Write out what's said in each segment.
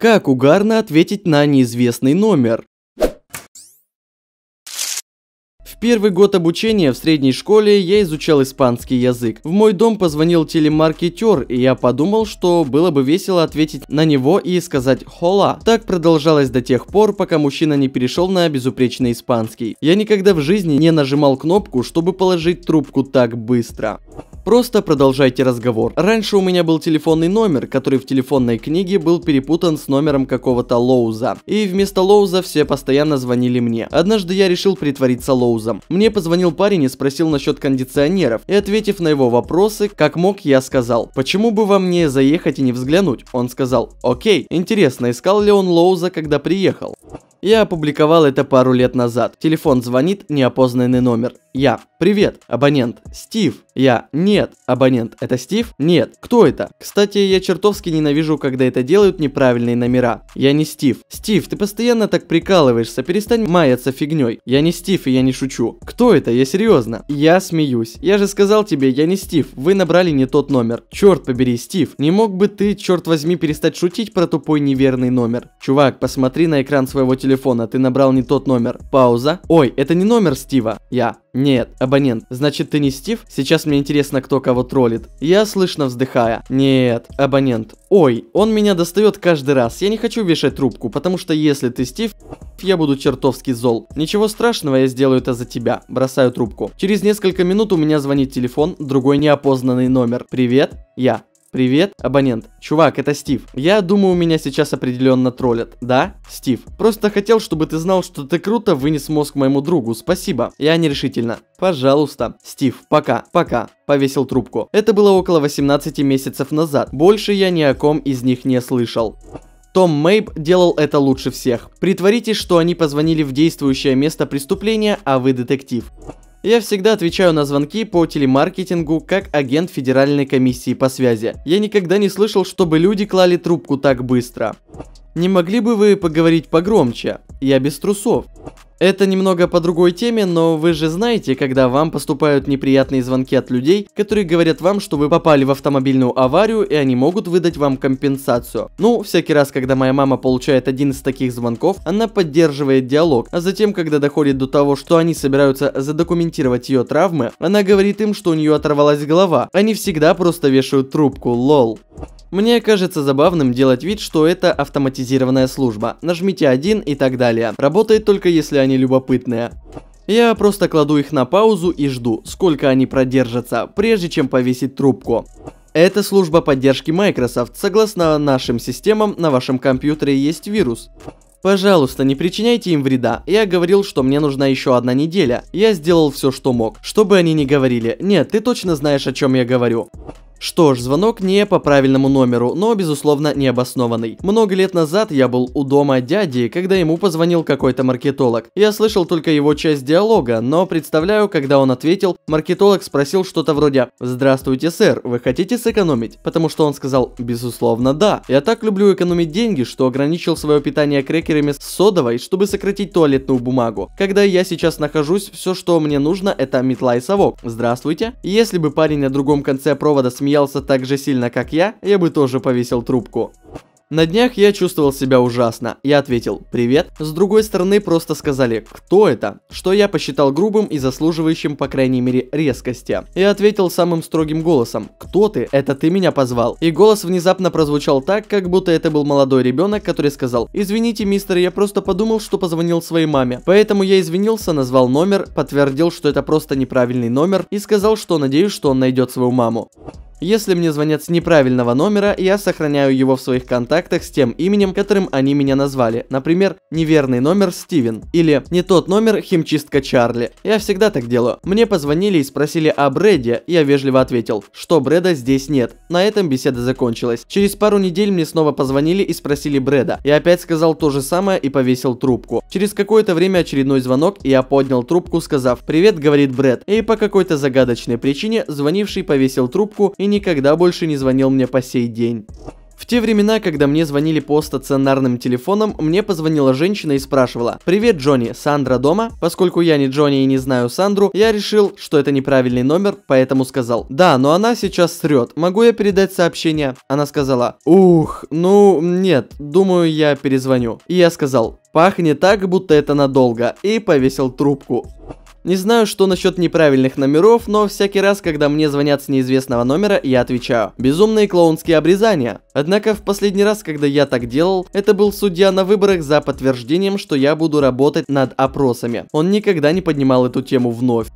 Как угарно ответить на неизвестный номер? В первый год обучения в средней школе я изучал испанский язык. В мой дом позвонил телемаркетер, и я подумал, что было бы весело ответить на него и сказать «хола». Так продолжалось до тех пор, пока мужчина не перешел на безупречный испанский. Я никогда в жизни не нажимал кнопку, чтобы положить трубку так быстро. Просто продолжайте разговор. Раньше у меня был телефонный номер, который в телефонной книге был перепутан с номером какого-то Лоуза. И вместо Лоуза все постоянно звонили мне. Однажды я решил притвориться Лоузом. Мне позвонил парень и спросил насчет кондиционеров. И ответив на его вопросы, как мог, я сказал, почему бы вам не заехать и не взглянуть? Он сказал, окей, интересно, искал ли он Лоуза, когда приехал? Я опубликовал это пару лет назад. Телефон звонит, неопознанный номер. Я. Привет, абонент. Стив. Я. Нет. Абонент. Это Стив? Нет. Кто это? Кстати, я чертовски ненавижу, когда это делают неправильные номера. Я не Стив. Стив, ты постоянно так прикалываешься, перестань маяться фигней. Я не Стив и я не шучу. Кто это? Я серьезно. Я смеюсь. Я же сказал тебе, я не Стив, вы набрали не тот номер. Черт побери, Стив, не мог бы ты, черт возьми, перестать шутить про тупой неверный номер? Чувак, посмотри на экран своего телефона телефона, ты набрал не тот номер. Пауза. Ой, это не номер Стива. Я. Нет, абонент. Значит, ты не Стив? Сейчас мне интересно, кто кого троллит. Я слышно вздыхая. Нет, абонент. Ой, он меня достает каждый раз. Я не хочу вешать трубку, потому что если ты Стив, я буду чертовски зол. Ничего страшного, я сделаю это за тебя. Бросаю трубку. Через несколько минут у меня звонит телефон, другой неопознанный номер. Привет, я. Привет, абонент. Чувак, это Стив. Я думаю, меня сейчас определенно троллят. Да, Стив. Просто хотел, чтобы ты знал, что ты круто вынес мозг моему другу. Спасибо. Я нерешительно. Пожалуйста. Стив, пока, пока. Повесил трубку. Это было около 18 месяцев назад. Больше я ни о ком из них не слышал. Том Мейб делал это лучше всех. Притворитесь, что они позвонили в действующее место преступления, а вы детектив. Я всегда отвечаю на звонки по телемаркетингу как агент Федеральной комиссии по связи. Я никогда не слышал, чтобы люди клали трубку так быстро. Не могли бы вы поговорить погромче? Я без трусов. Это немного по другой теме, но вы же знаете, когда вам поступают неприятные звонки от людей, которые говорят вам, что вы попали в автомобильную аварию и они могут выдать вам компенсацию. Ну, всякий раз, когда моя мама получает один из таких звонков, она поддерживает диалог, а затем, когда доходит до того, что они собираются задокументировать ее травмы, она говорит им, что у нее оторвалась голова. Они всегда просто вешают трубку, лол. Мне кажется забавным делать вид, что это автоматизированная служба. Нажмите один и так далее. Работает только если они любопытные. Я просто кладу их на паузу и жду, сколько они продержатся, прежде чем повесить трубку. Это служба поддержки Microsoft. Согласно нашим системам, на вашем компьютере есть вирус. Пожалуйста, не причиняйте им вреда. Я говорил, что мне нужна еще одна неделя. Я сделал все, что мог. Что бы они ни говорили. Нет, ты точно знаешь, о чем я говорю. Что ж, звонок не по правильному номеру, но, безусловно, необоснованный. Много лет назад я был у дома дяди, когда ему позвонил какой-то маркетолог. Я слышал только его часть диалога, но представляю, когда он ответил, маркетолог спросил что-то вроде «Здравствуйте, сэр, вы хотите сэкономить?» Потому что он сказал «Безусловно, да». Я так люблю экономить деньги, что ограничил свое питание крекерами с содовой, чтобы сократить туалетную бумагу. Когда я сейчас нахожусь, все, что мне нужно, это метла и совок. Здравствуйте. Если бы парень на другом конце провода сменил смеялся так же сильно, как я, я бы тоже повесил трубку. На днях я чувствовал себя ужасно. Я ответил «Привет». С другой стороны, просто сказали «Кто это?», что я посчитал грубым и заслуживающим, по крайней мере, резкости. Я ответил самым строгим голосом «Кто ты? Это ты меня позвал?». И голос внезапно прозвучал так, как будто это был молодой ребенок, который сказал «Извините, мистер, я просто подумал, что позвонил своей маме». Поэтому я извинился, назвал номер, подтвердил, что это просто неправильный номер и сказал, что надеюсь, что он найдет свою маму. Если мне звонят с неправильного номера, я сохраняю его в своих контактах с тем именем, которым они меня назвали. Например, неверный номер Стивен или не тот номер химчистка Чарли. Я всегда так делаю. Мне позвонили и спросили о Брэде, я вежливо ответил, что Брэда здесь нет. На этом беседа закончилась. Через пару недель мне снова позвонили и спросили Брэда. Я опять сказал то же самое и повесил трубку. Через какое-то время очередной звонок, и я поднял трубку, сказав «Привет», говорит Брэд. И по какой-то загадочной причине звонивший повесил трубку и никогда больше не звонил мне по сей день. В те времена, когда мне звонили по стационарным телефонам, мне позвонила женщина и спрашивала «Привет, Джонни, Сандра дома?» Поскольку я не Джонни и не знаю Сандру, я решил, что это неправильный номер, поэтому сказал «Да, но она сейчас срет, могу я передать сообщение?» Она сказала «Ух, ну нет, думаю я перезвоню». И я сказал «Пахнет так, будто это надолго» и повесил трубку. Не знаю, что насчет неправильных номеров, но всякий раз, когда мне звонят с неизвестного номера, я отвечаю. Безумные клоунские обрезания. Однако в последний раз, когда я так делал, это был судья на выборах за подтверждением, что я буду работать над опросами. Он никогда не поднимал эту тему вновь.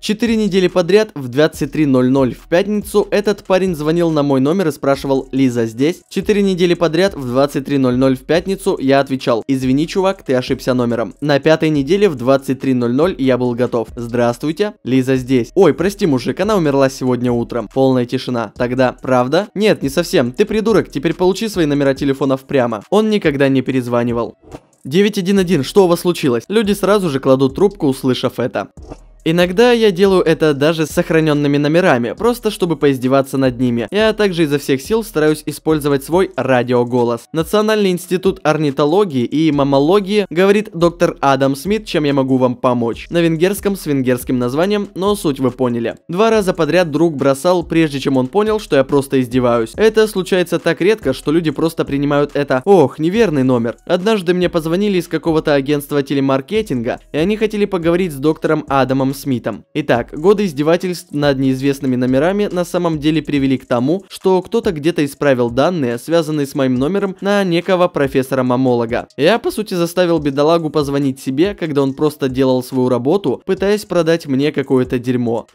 Четыре недели подряд в 23.00 в пятницу этот парень звонил на мой номер и спрашивал «Лиза здесь?». Четыре недели подряд в 23.00 в пятницу я отвечал «Извини, чувак, ты ошибся номером». На пятой неделе в 23.00 я был готов. «Здравствуйте, Лиза здесь». «Ой, прости, мужик, она умерла сегодня утром». Полная тишина. Тогда «Правда?» «Нет, не совсем, ты придурок, теперь получи свои номера телефонов прямо». Он никогда не перезванивал. 911, что у вас случилось? Люди сразу же кладут трубку, услышав это. Иногда я делаю это даже с сохраненными номерами, просто чтобы поиздеваться над ними. Я также изо всех сил стараюсь использовать свой радиоголос. Национальный институт орнитологии и мамологии говорит доктор Адам Смит, чем я могу вам помочь. На венгерском с венгерским названием, но суть вы поняли. Два раза подряд друг бросал, прежде чем он понял, что я просто издеваюсь. Это случается так редко, что люди просто принимают это «Ох, неверный номер». Однажды мне позвонили из какого-то агентства телемаркетинга, и они хотели поговорить с доктором Адамом Томом Смитом. Итак, годы издевательств над неизвестными номерами на самом деле привели к тому, что кто-то где-то исправил данные, связанные с моим номером, на некого профессора-мамолога. Я, по сути, заставил бедолагу позвонить себе, когда он просто делал свою работу, пытаясь продать мне какое-то дерьмо.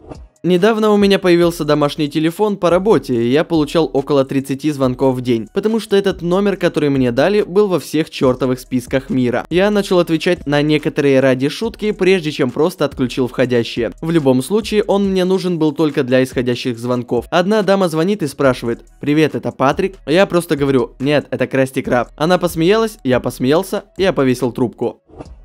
Недавно у меня появился домашний телефон по работе, и я получал около 30 звонков в день, потому что этот номер, который мне дали, был во всех чертовых списках мира. Я начал отвечать на некоторые ради шутки, прежде чем просто отключил входящие. В любом случае, он мне нужен был только для исходящих звонков. Одна дама звонит и спрашивает «Привет, это Патрик?» Я просто говорю «Нет, это Красти Краб». Она посмеялась, я посмеялся, я повесил трубку.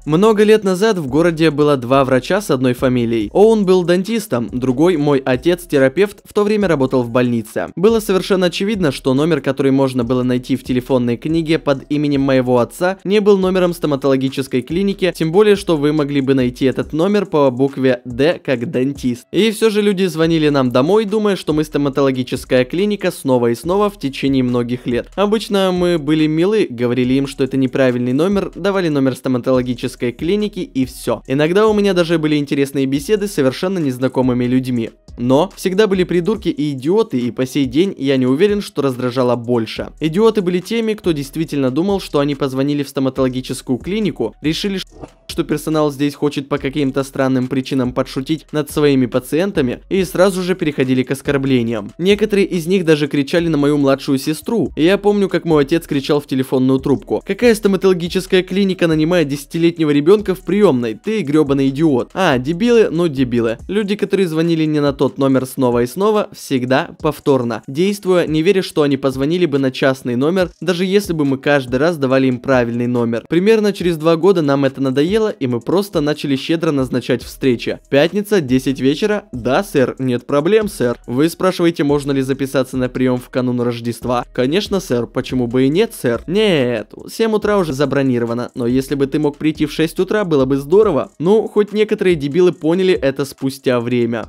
Много лет назад в городе было два врача с одной фамилией. Оун был дантистом, другой, мой отец, терапевт, в то время работал в больнице. Было совершенно очевидно, что номер, который можно было найти в телефонной книге под именем моего отца, не был номером стоматологической клиники, тем более, что вы могли бы найти этот номер по букве «Д» как «дантист». И все же люди звонили нам домой, думая, что мы стоматологическая клиника снова и снова в течение многих лет. Обычно мы были милы, говорили им, что это неправильный номер, давали номер стоматологической стоматологической клинике и все. Иногда у меня даже были интересные беседы с совершенно незнакомыми людьми. Но всегда были придурки и идиоты, и по сей день я не уверен, что раздражало больше. Идиоты были теми, кто действительно думал, что они позвонили в стоматологическую клинику, решили, что персонал здесь хочет по каким-то странным причинам подшутить над своими пациентами и сразу же переходили к оскорблениям. Некоторые из них даже кричали на мою младшую сестру, и я помню, как мой отец кричал в телефонную трубку. Какая стоматологическая клиника нанимает десятилетнего ребенка в приемной? Ты гребаный идиот. А, дебилы, ну дебилы. Люди, которые звонили не на тот номер снова и снова, всегда повторно, действуя, не веря, что они позвонили бы на частный номер, даже если бы мы каждый раз давали им правильный номер. Примерно через два года нам это надоело, и мы просто начали щедро назначать встречи. Пятница, 10 вечера. Да, сэр, нет проблем, сэр. Вы спрашиваете, можно ли записаться на прием в канун Рождества? Конечно, сэр, почему бы и нет, сэр? Нет, 7 утра уже забронировано, но если бы ты мог прийти в 6 утра, было бы здорово. Ну, хоть некоторые дебилы поняли это спустя время.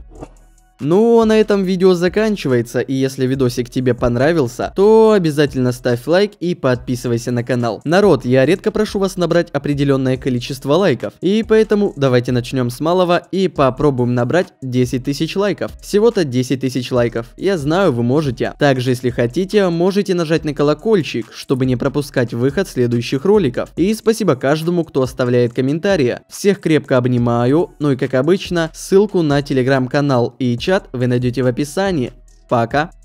Ну, а на этом видео заканчивается, и если видосик тебе понравился, то обязательно ставь лайк и подписывайся на канал. Народ, я редко прошу вас набрать определенное количество лайков, и поэтому давайте начнем с малого и попробуем набрать 10 тысяч лайков. Всего-то 10 тысяч лайков, я знаю, вы можете. Также, если хотите, можете нажать на колокольчик, чтобы не пропускать выход следующих роликов. И спасибо каждому, кто оставляет комментарии. Всех крепко обнимаю, ну и как обычно, ссылку на телеграм-канал и чат чат вы найдете в описании. Пока!